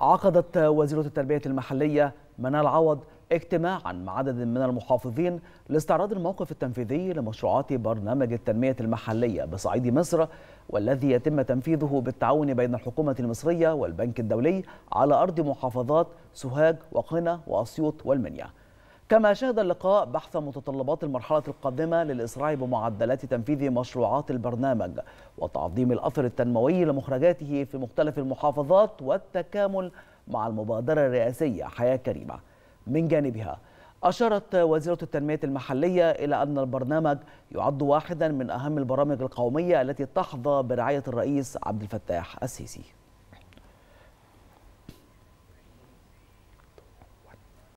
عقدت وزيرة التربية المحلية منال عوض اجتماعا مع عدد من المحافظين لاستعراض الموقف التنفيذي لمشروعات برنامج التنمية المحلية بصعيد مصر والذي يتم تنفيذه بالتعاون بين الحكومة المصرية والبنك الدولي على أرض محافظات سوهاج وقنا وأسيوط والمنيا كما شهد اللقاء بحث متطلبات المرحلة القادمة للإسراع بمعدلات تنفيذ مشروعات البرنامج وتعظيم الأثر التنموي لمخرجاته في مختلف المحافظات والتكامل مع المبادرة الرئاسية حياة كريمة من جانبها أشارت وزيرة التنمية المحلية إلى أن البرنامج يعد واحدا من أهم البرامج القومية التي تحظى برعاية الرئيس عبد الفتاح السيسي